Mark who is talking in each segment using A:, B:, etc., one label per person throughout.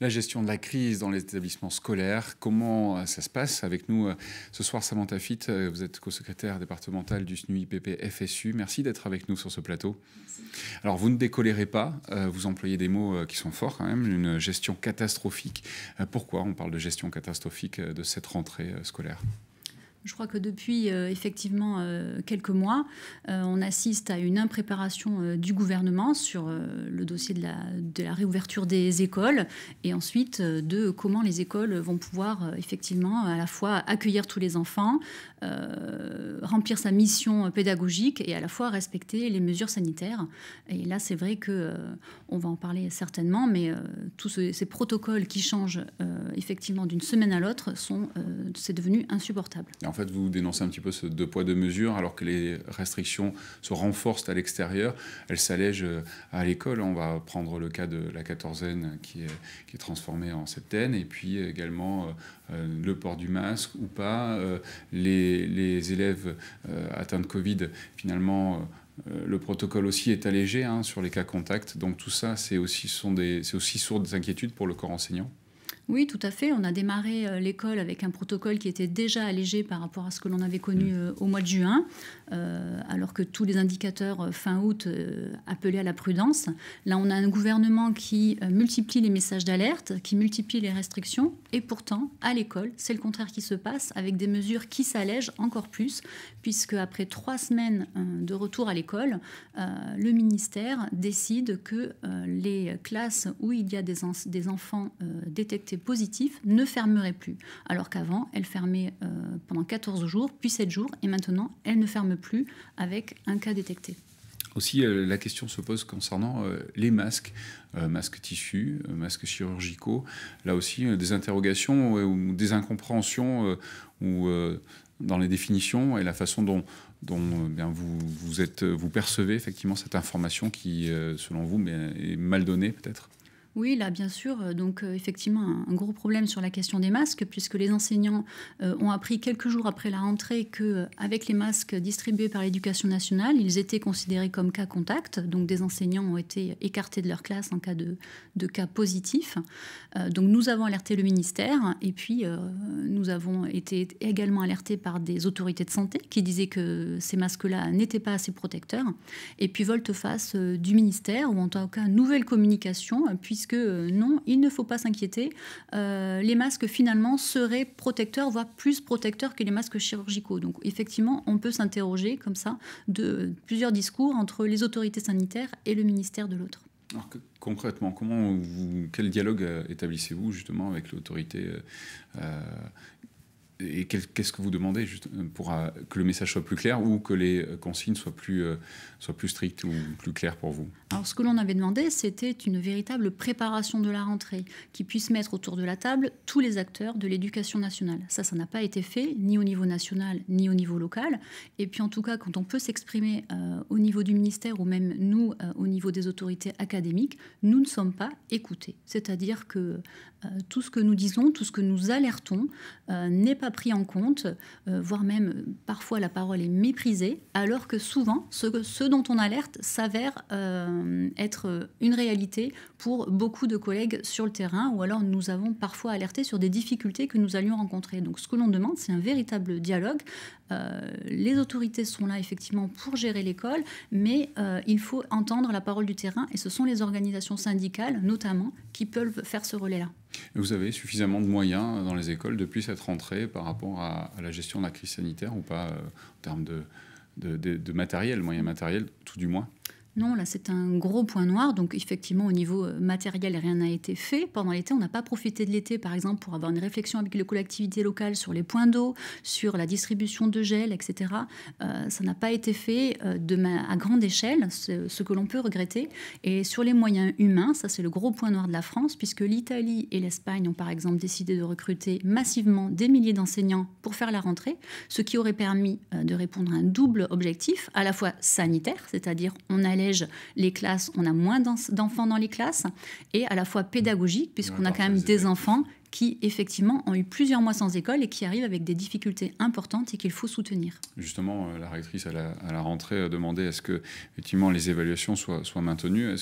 A: la gestion de la crise dans les établissements scolaires. Comment euh, ça se passe Avec nous euh, ce soir, Samantha Fitt, euh, vous êtes co-secrétaire départementale du SNUIPP FSU. Merci d'être avec nous sur ce plateau. Alors, vous ne décolérez pas, vous employez des mots qui sont forts quand même, une gestion catastrophique. Pourquoi on parle de gestion catastrophique de cette rentrée scolaire
B: je crois que depuis euh, effectivement euh, quelques mois, euh, on assiste à une impréparation du gouvernement sur le dossier de la, réouverture des écoles et ensuite de comment les écoles vont pouvoir effectivement à la fois accueillir tous les enfants, remplir sa mission euh, pédagogique et à la fois respecter les mesures sanitaires. Et là, c'est vrai que euh, on va en parler certainement, mais euh, tous ces protocoles qui changent effectivement d'une semaine à l'autre sont, c'est devenu insupportable.
A: en fait, vous dénoncez un petit peu ce deux poids deux mesures, alors que les restrictions se renforcent à l'extérieur, elles s'allègent à l'école. On va prendre le cas de la quatorzaine qui est, qui est transformée en septaine, et puis également le port du masque ou pas, les élèves euh, atteinte de Covid, finalement, euh, le protocole aussi est allégé hein, sur les cas contacts. Donc tout ça, c'est aussi, sont des, aussi source d'inquiétude pour le corps enseignant.
B: Oui, tout à fait. On a démarré euh, l'école avec un protocole qui était déjà allégé par rapport à ce que l'on avait connu mm. euh, au mois de juin, euh, alors que tous les indicateurs fin août appelaient à la prudence. Là, on a un gouvernement qui multiplie les messages d'alerte, qui multiplie les restrictions, et pourtant, à l'école, c'est le contraire qui se passe, avec des mesures qui s'allègent encore plus, puisque après trois semaines de retour à l'école, le ministère décide que les classes où il y a des enfants détectés positif, ne fermerait plus. Alors qu'avant, elle fermait euh, pendant 14 jours, puis 7 jours, et maintenant, elle ne ferme plus avec un cas détecté.
A: Aussi, euh, la question se pose concernant euh, les masques, masques tissus, masques chirurgicaux. Là aussi, des interrogations ou, des incompréhensions ou, dans les définitions et la façon dont, bien, vous, vous, percevez effectivement cette information qui, selon vous, est mal donnée peut-être
B: oui, là, bien sûr. Euh, donc, euh, effectivement, un, gros problème sur la question des masques, puisque les enseignants euh, ont appris quelques jours après la rentrée que, avec les masques distribués par l'éducation nationale, ils étaient considérés comme cas contact. Donc, des enseignants ont été écartés de leur classe en cas de, cas positif. donc, nous avons alerté le ministère, et puis nous avons été également alertés par des autorités de santé qui disaient que ces masques-là n'étaient pas assez protecteurs. Et puis, volte-face du ministère, ou en tout cas, nouvelle communication, puisque puisque euh, non, il ne faut pas s'inquiéter. Euh, les masques, finalement, seraient protecteurs, voire plus protecteurs que les masques chirurgicaux. Donc, effectivement, on peut s'interroger comme ça de plusieurs discours entre les autorités sanitaires et le ministère de l'autre.
A: Alors concrètement, comment quel dialogue euh, établissez-vous justement avec l'autorité et qu'est-ce que vous demandez juste euh, pour euh, que le message soit plus clair ou que les euh, consignes soient plus, plus strictes ou plus claires pour vous
B: Alors ce que l'on avait demandé, c'était une véritable préparation de la rentrée qui puisse mettre autour de la table tous les acteurs de l'éducation nationale. Ça, ça n'a pas été fait ni au niveau national ni au niveau local. Et puis en tout cas, quand on peut s'exprimer au niveau du ministère ou même nous au niveau des autorités académiques, nous ne sommes pas écoutés. C'est-à-dire que tout ce que nous disons, tout ce que nous alertons n'est pas pris en compte, euh, voire même parfois la parole est méprisée, alors que souvent ce, ce dont on alerte s'avère euh, être une réalité pour beaucoup de collègues sur le terrain, ou alors nous avons parfois alerté sur des difficultés que nous allions rencontrer. Donc ce que l'on demande, c'est un véritable dialogue. Euh, les autorités sont là effectivement pour gérer l'école, mais il faut entendre la parole du terrain, et ce sont les organisations syndicales notamment qui peuvent faire ce relais-là.
A: Vous avez suffisamment de moyens euh, dans les écoles depuis cette rentrée par rapport à, la gestion de la crise sanitaire ou pas euh, en termes de, de matériel, moyens matériels tout du moins
B: non, là, c'est un gros point noir. Donc, effectivement, au niveau euh, matériel, rien n'a été fait. Pendant l'été, on n'a pas profité de l'été, par exemple, pour avoir une réflexion avec les collectivités locales sur les points d'eau, sur la distribution de gel, etc. Euh, ça n'a pas été fait euh, à grande échelle, ce, ce que l'on peut regretter. Et sur les moyens humains, ça, c'est le gros point noir de la France, puisque l'Italie et l'Espagne ont, par exemple, décidé de recruter massivement des milliers d'enseignants pour faire la rentrée, ce qui aurait permis de répondre à un double objectif, à la fois sanitaire, c'est-à-dire on allait les classes, on a moins d'enfants dans les classes, et à la fois pédagogique, puisqu'on a quand même des enfants qui, effectivement, ont eu plusieurs mois sans école et qui arrivent avec des difficultés importantes et qu'il faut soutenir.
A: Justement, euh, la rectrice, euh, à la, rentrée, a demandé est-ce que, effectivement, les évaluations soient, maintenues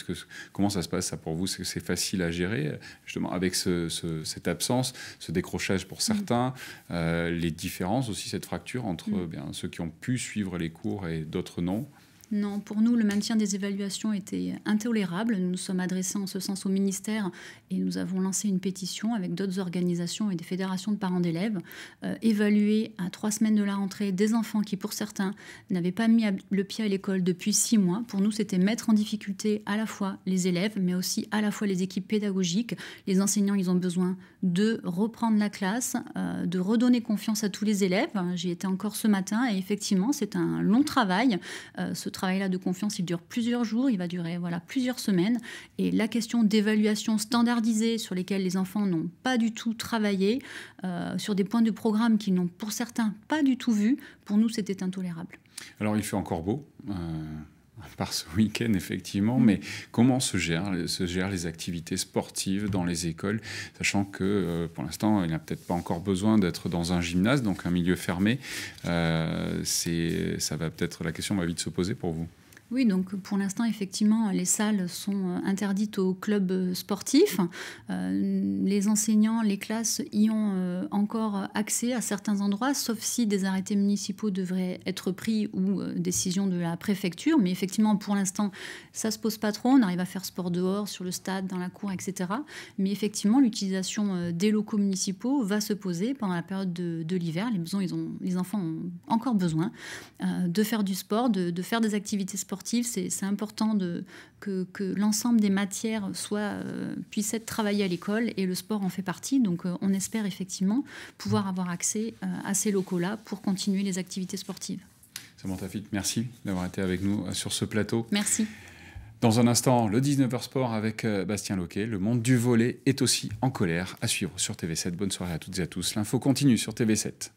A: Comment ça se passe, ça, pour vous C'est facile à gérer, justement, avec cette absence, ce décrochage pour mmh. certains, euh, les différences aussi, cette fracture entre mmh. ceux qui ont pu suivre les cours et d'autres non
B: non, pour nous, le maintien des évaluations était intolérable. Nous nous sommes adressés en ce sens au ministère et nous avons lancé une pétition avec d'autres organisations et des fédérations de parents d'élèves. Euh, évaluer à trois semaines de la rentrée des enfants qui, pour certains, n'avaient pas mis le pied à l'école depuis six mois, pour nous, c'était mettre en difficulté à la fois les élèves, mais aussi à la fois les équipes pédagogiques. Les enseignants, ils ont besoin de reprendre la classe, euh, de redonner confiance à tous les élèves. J'y étais encore ce matin et effectivement, c'est un long travail euh, travail-là de confiance, il dure plusieurs jours, il va durer voilà, plusieurs semaines. Et la question d'évaluation standardisée sur lesquelles les enfants n'ont pas du tout travaillé, euh, sur des points de programme qu'ils n'ont pour certains pas du tout vus, pour nous, c'était intolérable.
A: Alors, il fait encore beau. Euh, par ce week-end, effectivement, mm. mais comment se gèrent, se les activités sportives dans les écoles, sachant que euh, pour l'instant, il n'a peut-être pas encore besoin d'être dans un gymnase, donc un milieu fermé. Euh, ça va peut-être la question va vite se poser pour vous.
B: Oui, donc pour l'instant, effectivement, les salles sont euh, interdites aux clubs euh, sportifs. Euh, les enseignants, les classes y ont encore accès à certains endroits, sauf si des arrêtés municipaux devraient être pris ou décision de la préfecture. Mais effectivement, pour l'instant, ça se pose pas trop. On arrive à faire sport dehors, sur le stade, dans la cour, etc. Mais effectivement, l'utilisation des locaux municipaux va se poser pendant la période de, l'hiver. Les, les enfants ont encore besoin de faire du sport, de faire des activités sportives c'est important de, que, l'ensemble des matières soit, euh, puissent être travaillées à l'école et le sport en fait partie. Donc euh, on espère effectivement pouvoir avoir accès euh, à ces locaux-là pour continuer les activités sportives.
A: Samantha Fitt, merci d'avoir été avec nous sur ce plateau. Merci. Dans un instant, le 19h Sport avec Bastien Loquet. Le monde du volet est aussi en colère. À suivre sur TV7. Bonne soirée à toutes et à tous. L'info continue sur TV7.